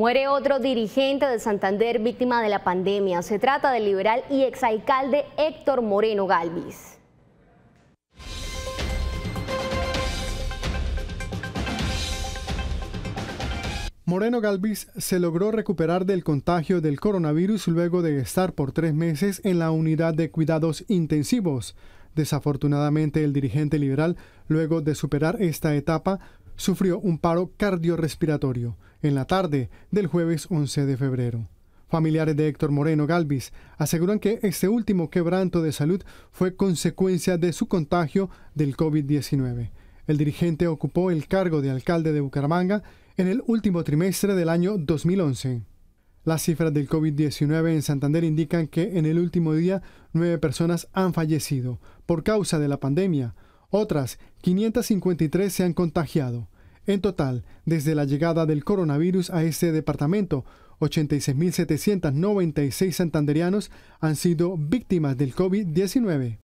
Muere otro dirigente de Santander víctima de la pandemia. Se trata del liberal y exalcalde Héctor Moreno Galvis. Moreno Galvis se logró recuperar del contagio del coronavirus luego de estar por tres meses en la unidad de cuidados intensivos. Desafortunadamente, el dirigente liberal, luego de superar esta etapa, sufrió un paro cardiorrespiratorio en la tarde del jueves 11 de febrero. Familiares de Héctor Moreno Galvis aseguran que este último quebranto de salud fue consecuencia de su contagio del COVID-19. El dirigente ocupó el cargo de alcalde de Bucaramanga en el último trimestre del año 2011. Las cifras del COVID-19 en Santander indican que en el último día nueve personas han fallecido por causa de la pandemia. Otras 553 se han contagiado en total, desde la llegada del coronavirus a este departamento, 86.796 santanderianos han sido víctimas del COVID-19.